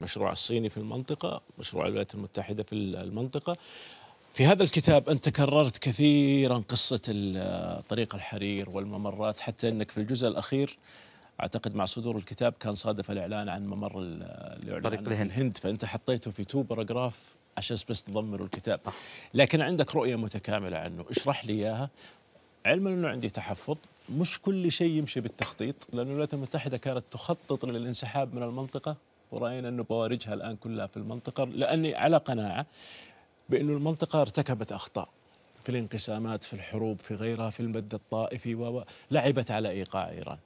المشروع الصيني في المنطقة مشروع الولايات المتحدة في المنطقة في هذا الكتاب أنت كررت كثيرا قصة طريق الحرير والممرات حتى أنك في الجزء الأخير أعتقد مع صدور الكتاب كان صادف الإعلان عن ممر طريق الهند. الهند فأنت حطيته في تو باراجراف عشان بس تضمر الكتاب صح. لكن عندك رؤية متكاملة عنه اشرح لي إياها علما أنه عندي تحفظ مش كل شيء يمشي بالتخطيط لأن الولايات المتحدة كانت تخطط للانسحاب من المنطقة ورأينا أنه بوارجها الآن كلها في المنطقة لأني على قناعة بانه المنطقة ارتكبت أخطاء في الانقسامات في الحروب في غيرها في المد الطائفي و لعبت على إيقاع إيران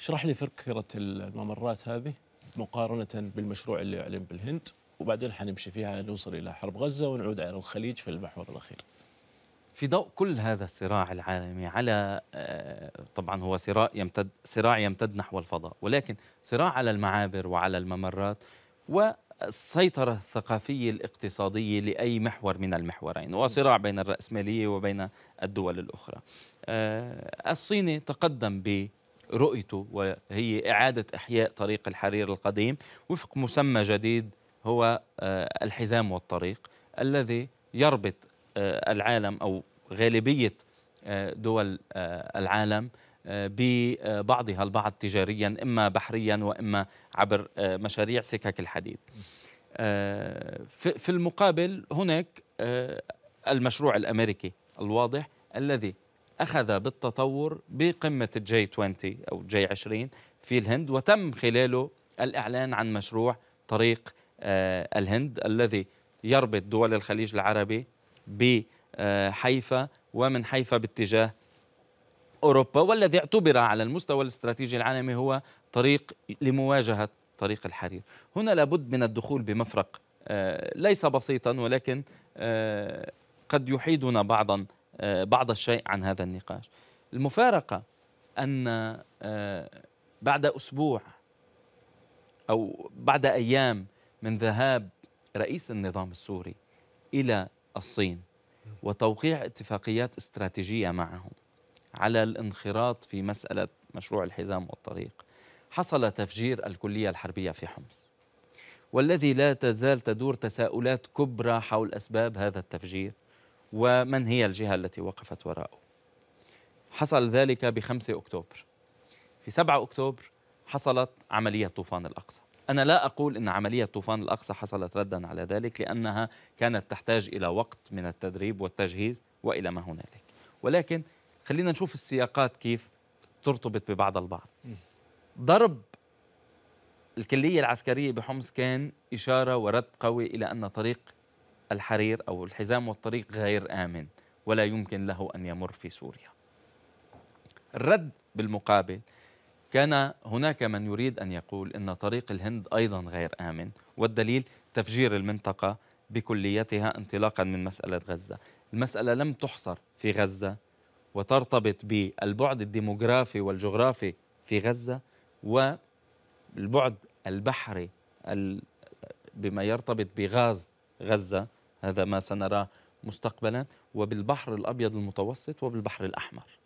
اشرح لي فكرة الممرات هذه مقارنة بالمشروع اللي أعلن بالهند وبعدين حنمشي فيها نوصل إلى حرب غزة ونعود على الخليج في المحور الأخير في ضوء كل هذا الصراع العالمي على آه، طبعا هو صراع يمتد صراع يمتد نحو الفضاء ولكن صراع على المعابر وعلى الممرات والسيطرة الثقافية الاقتصادية لأي محور من المحورين وصراع بين الرأسمالية وبين الدول الأخرى آه، الصيني تقدم ب رؤيته وهي إعادة إحياء طريق الحرير القديم وفق مسمى جديد هو آه، الحزام والطريق الذي يربط آه، العالم أو غالبية آه، دول آه، العالم ببعضها البعض تجاريا إما بحريا وإما عبر مشاريع سكك الحديد في المقابل هناك المشروع الأمريكي الواضح الذي أخذ بالتطور بقمة الجي 20 أو جي 20 في الهند وتم خلاله الإعلان عن مشروع طريق الهند الذي يربط دول الخليج العربي بحيفا ومن حيفا باتجاه أوروبا والذي اعتبر على المستوى الاستراتيجي العالمي هو طريق لمواجهة طريق الحرير هنا لابد من الدخول بمفرق آه، ليس بسيطا ولكن آه، قد يحيدنا بعضا آه، بعض الشيء عن هذا النقاش المفارقة أن بعد أسبوع أو بعد أيام من ذهاب رئيس النظام السوري إلى الصين وتوقيع اتفاقيات استراتيجية معهم على الانخراط في مسألة مشروع الحزام والطريق حصل تفجير الكلية الحربية في حمص والذي لا تزال تدور تساؤلات كبرى حول أسباب هذا التفجير ومن هي الجهة التي وقفت وراءه حصل ذلك ب 5 أكتوبر في 7 أكتوبر حصلت عملية طوفان الأقصى أنا لا أقول أن عملية طوفان الأقصى حصلت ردا على ذلك لأنها كانت تحتاج إلى وقت من التدريب والتجهيز وإلى ما هنالك ولكن خلينا نشوف السياقات كيف ترتبط ببعض البعض ضرب الكلية العسكرية بحمص كان إشارة ورد قوي إلى أن طريق الحرير أو الحزام والطريق غير آمن ولا يمكن له أن يمر في سوريا الرد بالمقابل كان هناك من يريد أن يقول أن طريق الهند أيضا غير آمن والدليل تفجير المنطقة بكليتها انطلاقا من مسألة غزة المسألة لم تحصر في غزة وترتبط بالبعد الديموغرافي والجغرافي في غزة والبعد البحري بما يرتبط بغاز غزة هذا ما سنراه مستقبلا وبالبحر الأبيض المتوسط وبالبحر الأحمر